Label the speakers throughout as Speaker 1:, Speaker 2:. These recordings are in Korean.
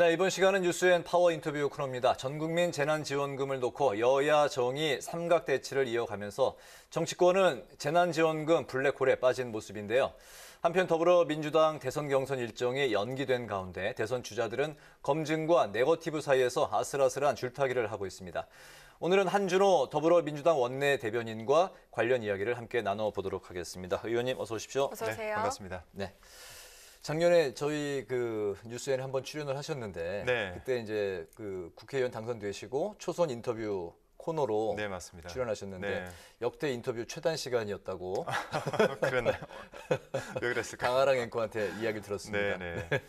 Speaker 1: 네, 이번 시간은 뉴스앤 파워 인터뷰 코너입니다. 전국민 재난지원금을 놓고 여야 정의 삼각 대치를 이어가면서 정치권은 재난지원금 블랙홀에 빠진 모습인데요. 한편 더불어민주당 대선 경선 일정이 연기된 가운데 대선 주자들은 검증과 네거티브 사이에서 아슬아슬한 줄타기를 하고 있습니다. 오늘은 한준호 더불어민주당 원내 대변인과 관련 이야기를 함께 나눠보도록 하겠습니다. 의원님 어서 오십시오. 어서 오세요. 네, 반갑습니다. 네. 작년에 저희 그 뉴스에는 한번 출연을 하셨는데 네. 그때 이제 그 국회의원 당선되시고 초선 인터뷰 코너로 네, 맞습니다. 출연하셨는데 네. 역대 인터뷰 최단 시간이었다고
Speaker 2: 그랬나요? 왜 그랬을까? 강아랑 앵커한테 이야기 들었습니다. 네, 네.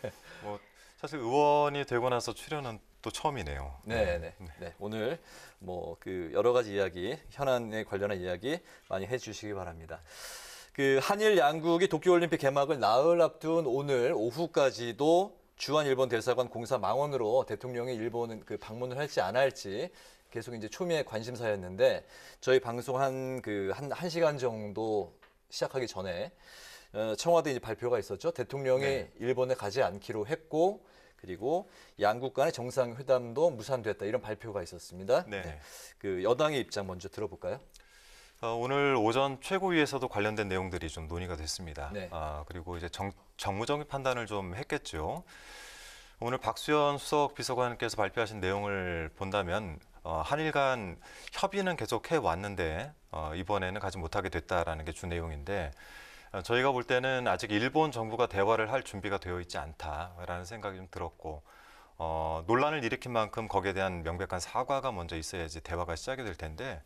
Speaker 2: 뭐 사실 의원이 되고 나서 출연은 또 처음이네요. 네, 네. 네. 네. 네.
Speaker 1: 오늘 뭐 그 여러 가지 이야기 현안에 관련한 이야기 많이 해주시기 바랍니다. 그 한일 양국이 도쿄올림픽 개막을 나흘 앞둔 오늘 오후까지도 주한 일본 대사관 공사 망원으로 대통령이 일본 은그 방문을 할지 안 할지 계속 이제 초미의 관심사였는데 저희 방송 한 그한 그한 시간 정도 시작하기 전에 어, 청와대 이제 발표가 있었죠. 대통령이 네. 일본에 가지 않기로 했고 그리고 양국 간의 정상회담도 무산됐다 이런 발표가 있었습니다.
Speaker 2: 네. 네. 그 여당의 입장 먼저 들어볼까요? 어, 오늘 오전 최고위에서도 관련된 내용들이 좀 논의가 됐습니다. 네. 아, 그리고 이제 정, 무적인 판단을 좀 했겠죠. 오늘 박수현 수석 비서관께서 발표하신 내용을 본다면 어, 한일 간 협의는 계속 해 왔는데 어, 이번에는 가지 못하게 됐다라는 게 주 내용인데 어, 저희가 볼 때는 아직 일본 정부가 대화를 할 준비가 되어 있지 않다라는 생각이 좀 들었고 어, 논란을 일으킨 만큼 거기에 대한 명백한 사과가 먼저 있어야지 대화가 시작이 될 텐데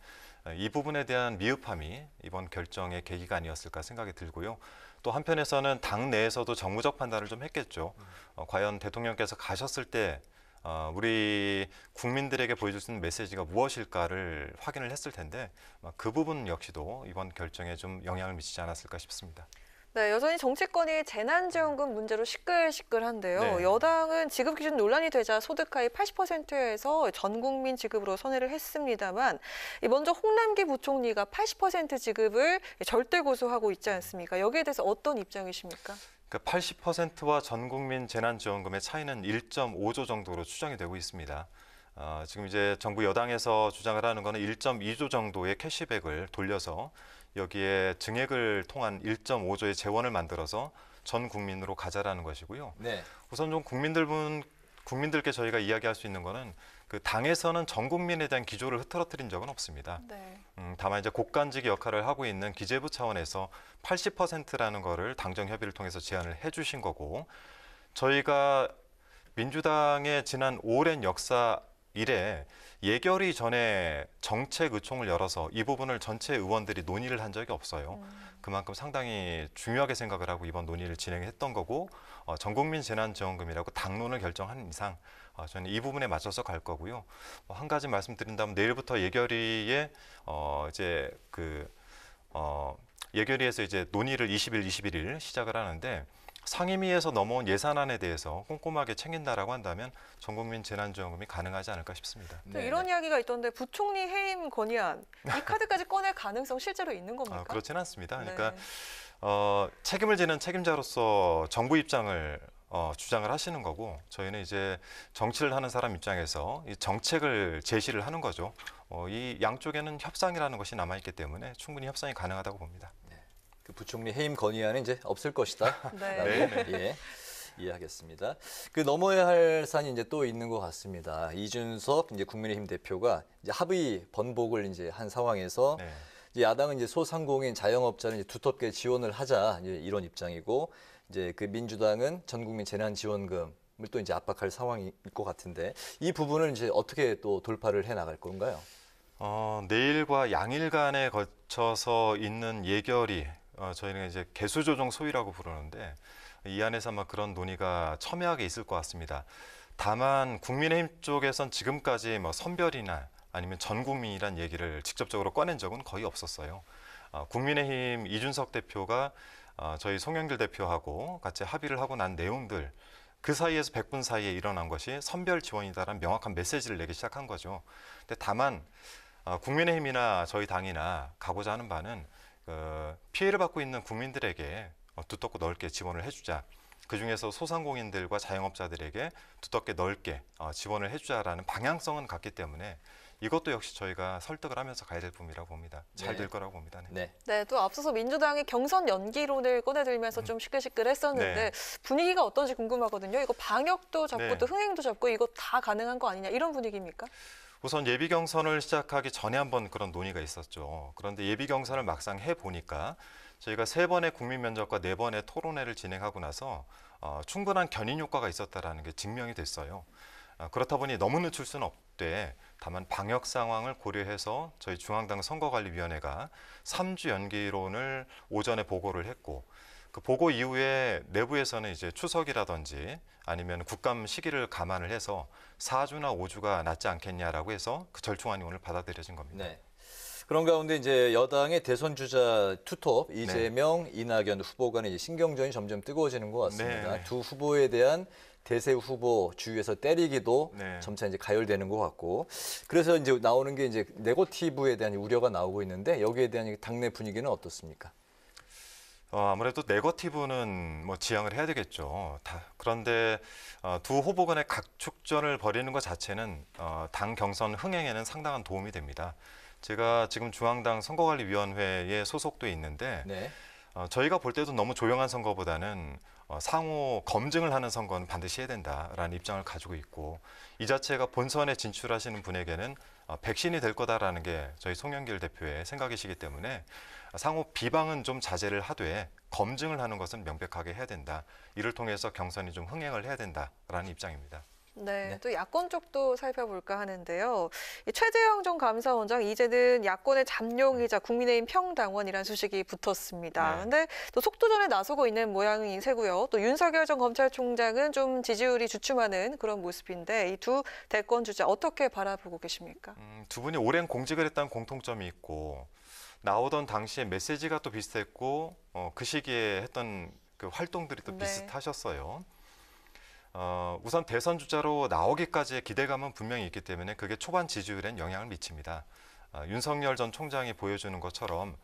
Speaker 2: 네, 이 부분에 대한 미흡함이 이번 결정의 계기가 아니었을까 생각이 들고요. 또 한편에서는 당 내에서도 정무적 판단을 좀 했겠죠. 어, 과연 대통령께서 가셨을 때 어, 우리 국민들에게 보여줄 수 있는 메시지가 무엇일까를 확인을 했을 텐데 어, 그 부분 역시도 이번 결정에 좀 영향을 미치지 않았을까 싶습니다.
Speaker 3: 네, 여전히 정치권이 재난지원금 문제로 시끌시끌한데요. 네. 여당은 지급 기준 논란이 되자 소득하위 80%에서 전 국민 지급으로 선회를 했습니다만 먼저 홍남기 부총리가 80% 지급을 절대 고수하고 있지 않습니까? 여기에 대해서 어떤 입장이십니까? 그
Speaker 2: 그러니까 80%와 전 국민 재난지원금의 차이는 1.5조 정도로 추정이 되고 있습니다. 어, 지금 이제 정부 여당에서 주장을 하는 거는 1.2조 정도의 캐시백을 돌려서 여기에 증액을 통한 1.5조의 재원을 만들어서 전 국민으로 가자라는 것이고요. 네. 우선 좀 국민들 분 국민들께 저희가 이야기할 수 있는 거는 그 당에서는 전 국민에 대한 기조를 흐트러뜨린 적은 없습니다. 네. 음, 다만 이제 곡간직 역할을 하고 있는 기재부 차원에서 80%라는 거를 당정 협의를 통해서 제안을 해주신 거고 저희가 민주당의 지난 오랜 역사 이래 예결위 전에 정책 의총을 열어서 이 부분을 전체 의원들이 논의를 한 적이 없어요. 음. 그만큼 상당히 중요하게 생각을 하고 이번 논의를 진행했던 거고 어, 전국민 재난지원금이라고 당론을 결정한 이상 어, 저는 이 부분에 맞춰서 갈 거고요. 뭐한 가지 말씀드린다면 내일부터 예결위에 어, 이제 그 어, 예결위에서 이제 논의를 20일, 21일 시작을 하는데 상임위에서 넘어온 예산안에 대해서 꼼꼼하게 챙긴다라고 한다면 전 국민 재난지원금이 가능하지 않을까 싶습니다. 네. 이런
Speaker 3: 네. 이야기가 있던데 부총리 해임 건의안 이 카드까지 꺼낼 가능성 실제로 있는 겁니까? 아,
Speaker 2: 그렇지는 않습니다. 그러니까 네. 어, 책임을 지는 책임자로서 정부 입장을 어, 주장을 하시는 거고 저희는 이제 정치를 하는 사람 입장에서 이 정책을 제시를 하는 거죠. 어, 이 양쪽에는 협상이라는 것이 남아있기 때문에 충분히 협상이 가능하다고 봅니다. 그 부총리 해임 건의안은 이제 없을 것이다. 네. 라고, 네. 예. 이해하겠습니다.
Speaker 1: 그 넘어야 할 산이 이제 또 있는 것 같습니다. 이준석 이제 국민의힘 대표가 이제 합의 번복을 이제 한 상황에서 네. 이제 야당은 이제 소상공인 자영업자를 이제 두텁게 지원을 하자 이제 이런 입장이고 이제 그 민주당은 전국민 재난지원금 을또 이제 압박할 상황일 것 같은데 이 부분을 이제 어떻게 또 돌파를 해 나갈
Speaker 2: 건가요? 어, 내일과 양일 간에 거쳐서 있는 예결이 어, 저희는 이제 개수 조정 소위라고 부르는데 이 안에서 아마 그런 논의가 첨예하게 있을 것 같습니다. 다만 국민의힘 쪽에선 지금까지 뭐 선별이나 아니면 전 국민이란 얘기를 직접적으로 꺼낸 적은 거의 없었어요. 어, 국민의힘 이준석 대표가 어, 저희 송영길 대표하고 같이 합의를 하고 난 내용들 그 사이에서 1분 사이에 일어난 것이 선별 지원이다라는 명확한 메시지를 내기 시작한 거죠. 근데 다만 어, 국민의힘이나 저희 당이나 가고자 하는 바는 그 피해를 받고 있는 국민들에게 어, 두텁고 넓게 지원을 해주자. 그 중에서 소상공인들과 자영업자들에게 두텁게 넓게 어, 지원을 해주자라는 방향성은 같기 때문에 이것도 역시 저희가 설득을 하면서 가야 될 부분이라고 봅니다. 잘될 네. 거라고 봅니다. 네. 네.
Speaker 3: 네. 또 앞서서 민주당이 경선 연기론을 꺼내들면서 음. 좀 시끌시끌했었는데 네. 분위기가 어떤지 궁금하거든요. 이거 방역도 잡고 네. 또 흥행도 잡고 이거 다 가능한 거 아니냐 이런 분위기입니까?
Speaker 2: 우선 예비 경선을 시작하기 전에 한 번 그런 논의가 있었죠. 그런데 예비 경선을 막상 해 보니까 저희가 세 번의 국민 면접과 네 번의 토론회를 진행하고 나서 어, 충분한 견인 효과가 있었다라는 게 증명이 됐어요. 아, 그렇다 보니 너무 늦출 수는 없되 다만 방역 상황을 고려해서 저희 중앙당 선거관리위원회가 3주 연기론을 오전에 보고를 했고 그 보고 이후에 내부에서는 이제 추석이라든지 아니면 국감 시기를 감안을 해서 4주나 5주가 낫지 않겠냐라고 해서 그 절충안이 오늘 받아들여진 겁니다. 네.
Speaker 1: 그런 가운데 이제 여당의 대선 주자 투톱 네. 이재명, 네. 이낙연 후보 간의 신경전이 점점 뜨거워지는 것 같습니다. 네. 두 후보에 대한 대세 후보 주위에서 때리기도 네. 점차 이제 가열되는 것 같고 그래서 이제 나오는 게 이제 네거티브에 대한 우려가 나오고 있는데 여기에 대한 당내 분위기는 어떻습니까?
Speaker 2: 어, 아무래도 네거티브는 뭐 지향을 해야 되겠죠. 다, 그런데 어, 두 후보 간의 각축전을 벌이는 것 자체는 어, 당 경선 흥행에는 상당한 도움이 됩니다. 제가 지금 중앙당 선거관리위원회에 소속돼 있는데 네. 어, 저희가 볼 때도 너무 조용한 선거보다는 어, 상호 검증을 하는 선거는 반드시 해야 된다라는 입장을 가지고 있고 이 자체가 본선에 진출하시는 분에게는 어, 백신이 될 거다라는 게 저희 송영길 대표의 생각이시기 때문에 상호 비방은 좀 자제를 하되 검증을 하는 것은 명백하게 해야 된다. 이를 통해서 경선이 좀 흥행을 해야 된다라는 입장입니다.
Speaker 3: 네, 네, 또 야권 쪽도 살펴볼까 하는데요. 최재형 전 감사원장 이제는 야권의 잠룡이자 국민의힘 평당원이라는 소식이 붙었습니다. 네. 근데 또 속도전에 나서고 있는 모양이세고요. 또 윤석열 전 검찰총장은 좀 지지율이 주춤하는 그런 모습인데 이 두 대권 주자 어떻게 바라보고 계십니까?
Speaker 2: 음, 두 분이 오랜 공직을 했다는 공통점이 있고 나오던 당시에 메시지가 또 비슷했고 어, 그 시기에 했던 그 활동들이 또 네. 비슷하셨어요. 어, 우선 대선 주자로 나오기까지의 기대감은 분명히 있기 때문에 그게 초반 지지율엔 영향을 미칩니다. 어, 윤석열 전 총장이 보여주는 것처럼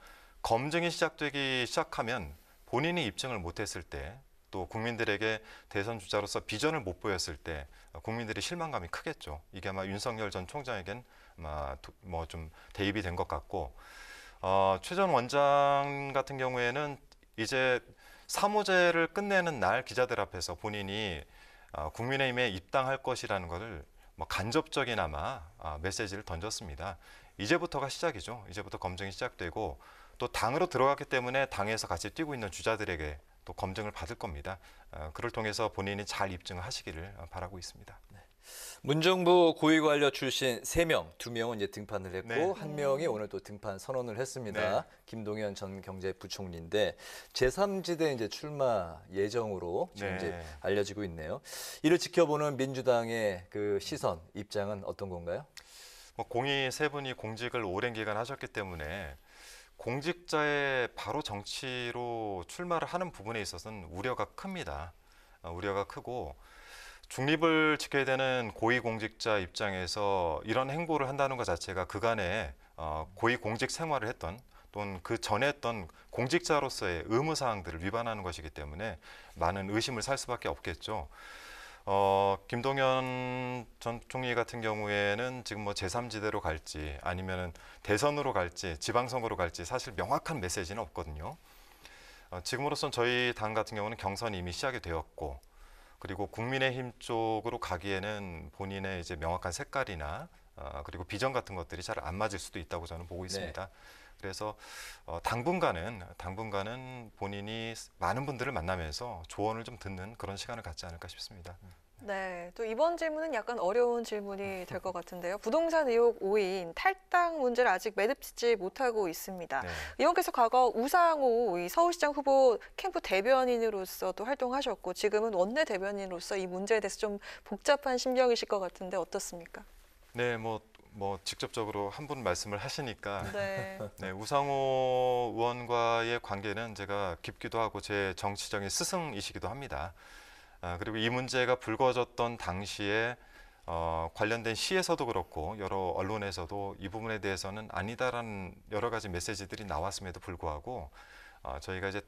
Speaker 2: 검증이 시작되기 시작하면 본인이 입증을 못했을 때 또 국민들에게 대선 주자로서 비전을 못 보였을 때 어, 국민들의 실망감이 크겠죠. 이게 아마 윤석열 전 총장에겐 뭐좀 대입이 된 것 같고 어, 최전 원장 같은 경우에는 이제 사무제를 끝내는 날 기자들 앞에서 본인이 어, 국민의힘에 입당할 것이라는 것을 뭐 간접적이나마 어, 메시지를 던졌습니다. 이제부터가 시작이죠. 이제부터 검증이 시작되고 또 당으로 들어갔기 때문에 당에서 같이 뛰고 있는 주자들에게 또 검증을 받을 겁니다. 어, 그를 통해서 본인이 잘 입증하시기를 바라고 있습니다. 네.
Speaker 1: 문정부 고위 관료 출신 3명, 2명은 이제 등판을 했고 네. 한 명이 오늘 또 등판 선언을 했습니다. 네. 김동연 전 경제부총리인데 제3지대 이제 출마 예정으로 지금 네. 이제 알려지고 있네요. 이를 지켜보는 민주당의 그 시선, 입장은 어떤 건가요?
Speaker 2: 뭐 공이 세 분이 공직을 오랜 기간 하셨기 때문에 공직자의 바로 정치로 출마를 하는 부분에 있어서는 우려가 큽니다. 어, 우려가 크고 중립을 지켜야 되는 고위공직자 입장에서 이런 행보를 한다는 것 자체가 그간에 어, 고위공직 생활을 했던 또는 그 전에 했던 공직자로서의 의무사항들을 위반하는 것이기 때문에 많은 의심을 살 수밖에 없겠죠. 어, 김동연 전 총리 같은 경우에는 지금 뭐 제3지대로 갈지 아니면 대선으로 갈지 지방선거로 갈지 사실 명확한 메시지는 없거든요. 어, 지금으로선 저희 당 같은 경우는 경선이 이미 시작이 되었고 그리고 국민의힘 쪽으로 가기에는 본인의 이제 명확한 색깔이나 어, 그리고 비전 같은 것들이 잘 안 맞을 수도 있다고 저는 보고 네. 있습니다. 네. 그래서 어, 당분간은 당분간은 본인이 많은 분들을 만나면서 조언을 좀 듣는 그런 시간을 갖지 않을까 싶습니다. 음.
Speaker 3: 네, 또 이번 질문은 약간 어려운 질문이 될 것 같은데요. 부동산 의혹 5인 탈당 문제를 아직 매듭짓지 못하고 있습니다. 네. 의원께서 과거 우상호 서울시장 후보 캠프 대변인으로서도 활동하셨고 지금은 원내 대변인으로서 이 문제에 대해서 좀 복잡한 심경이실 것 같은데 어떻습니까?
Speaker 2: 네, 뭐뭐 뭐 직접적으로 한 분 말씀을 하시니까 네. 네, 우상호 의원과의 관계는 제가 깊기도 하고 제 정치적인 스승이시기도 합니다. 아, 그리고 이 문제가 불거졌던 당시에 어, 관련된 시에서도 그렇고 여러 언론에서도 이 부분에 대해서는 아니다라는 여러 가지 메시지들이 나왔음에도 불구하고 어, 저희가 이제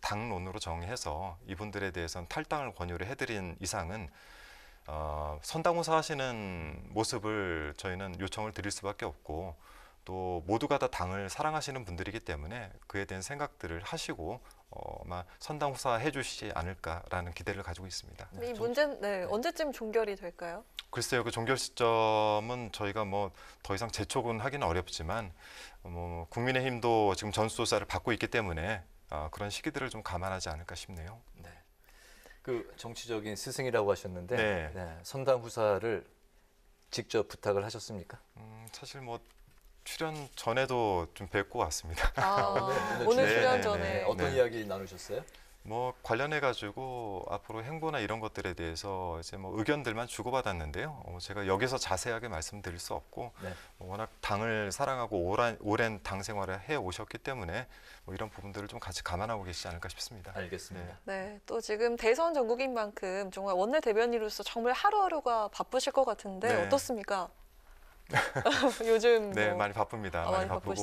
Speaker 2: 당론으로 정해서 이분들에 대해서는 탈당을 권유를 해드린 이상은 어, 선당우사 하시는 모습을 저희는 요청을 드릴 수밖에 없고 또 모두가 다 당을 사랑하시는 분들이기 때문에 그에 대한 생각들을 하시고 어, 아마 선당 후사해 주시지 않을까라는 기대를 가지고 있습니다.
Speaker 3: 네, 이 문제 네, 네. 언제쯤 종결이 될까요?
Speaker 2: 글쎄요, 그 종결 시점은 저희가 뭐 더 이상 재촉은 하기는 어렵지만 뭐, 뭐 국민의힘도 지금 전수조사를 받고 있기 때문에 어, 그런 시기들을 좀 감안하지 않을까 싶네요.
Speaker 1: 네. 그
Speaker 2: 정치적인 스승이라고 하셨는데 네. 네, 선당 후사를 직접 부탁을 하셨습니까? 음, 사실 뭐 출연 전에도 좀 뵙고 왔습니다. 아, 네, 오 오늘 출연 전에 어떤 네. 이야기 나누셨어요? 뭐 관련해 가지고 앞으로 행보나 이런 것들에 대해서 이제 뭐 의견들만 주고받았는데요. 어, 제가 여기서 자세하게 말씀드릴 수 없고 네. 뭐 워낙 당을 사랑하고 오랜, 오랜 당 생활을 해 오셨기 때문에 뭐 이런 부분들을 좀 같이 감안하고 계시지 않을까 싶습니다. 알겠습니다.
Speaker 3: 네. 네. 또 지금 대선 전국인 만큼 정말 원내 대변인으로서 정말 하루하루가 바쁘실 것 같은데 네. 어떻습니까? 요즘 네 뭐 많이
Speaker 2: 바쁩니다. 아, 많이 바쁘바쁘시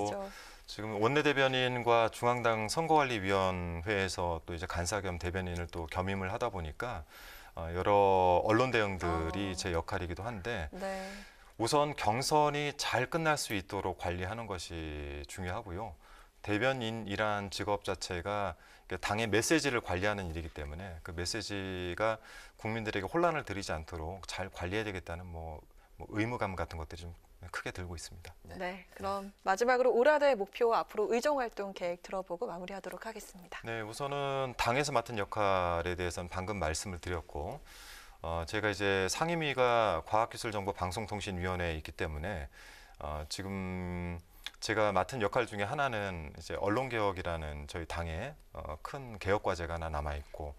Speaker 2: 지금 원내 대변인과 중앙당 선거관리위원회에서 또 이제 간사 겸 대변인을 또 겸임을 하다 보니까 어, 여러 언론 대응들이 아. 제 역할이기도 한데 네. 우선 경선이 잘 끝날 수 있도록 관리하는 것이 중요하고요. 대변인이란 직업 자체가 당의 메시지를 관리하는 일이기 때문에 그 메시지가 국민들에게 혼란을 드리지 않도록 잘 관리해야 되겠다는 뭐뭐 의무감 같은 것들이 좀 크게 들고 있습니다. 네,
Speaker 3: 네 그럼 네. 마지막으로 오라다의 목표 앞으로 의정활동 계획 들어보고 마무리하도록 하겠습니다.
Speaker 2: 네, 우선은 당에서 맡은 역할에 대해서는 방금 말씀을 드렸고 어, 제가 이제 상임위가 과학기술정보방송통신위원회에 있기 때문에 어, 지금 제가 맡은 역할 중에 하나는 이제 언론개혁이라는 저희 당의 어, 큰 개혁과제가 하나 남아있고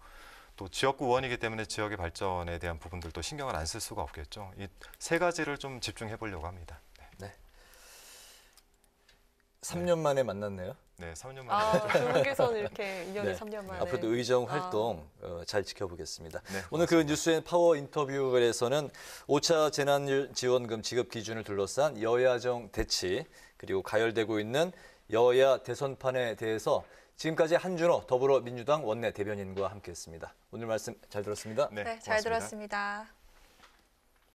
Speaker 2: 또 지역구 의원이기 때문에 지역의 발전에 대한 부분들도 신경을 안 쓸 수가 없겠죠. 이 세 가지를 좀 집중해 보려고 합니다. 네. 네. 3년 만에 만났네요. 네, 3년 만에. 아, 중국에서는
Speaker 1: 이렇게 2년이 네. 3년 만에. 앞으로도 아, 의정 아. 활동 아. 어, 잘 지켜보겠습니다. 네, 오늘 그 뉴스앤 파워 인터뷰에서는 5차 재난지원금 지급 기준을 둘러싼 여야정 대치 그리고 가열되고 있는 여야 대선판에 대해서 지금까지 한준호 더불어민주당 원내 대변인과 함께했습니다. 오늘 말씀 잘 들었습니다. 네, 네잘
Speaker 3: 들었습니다.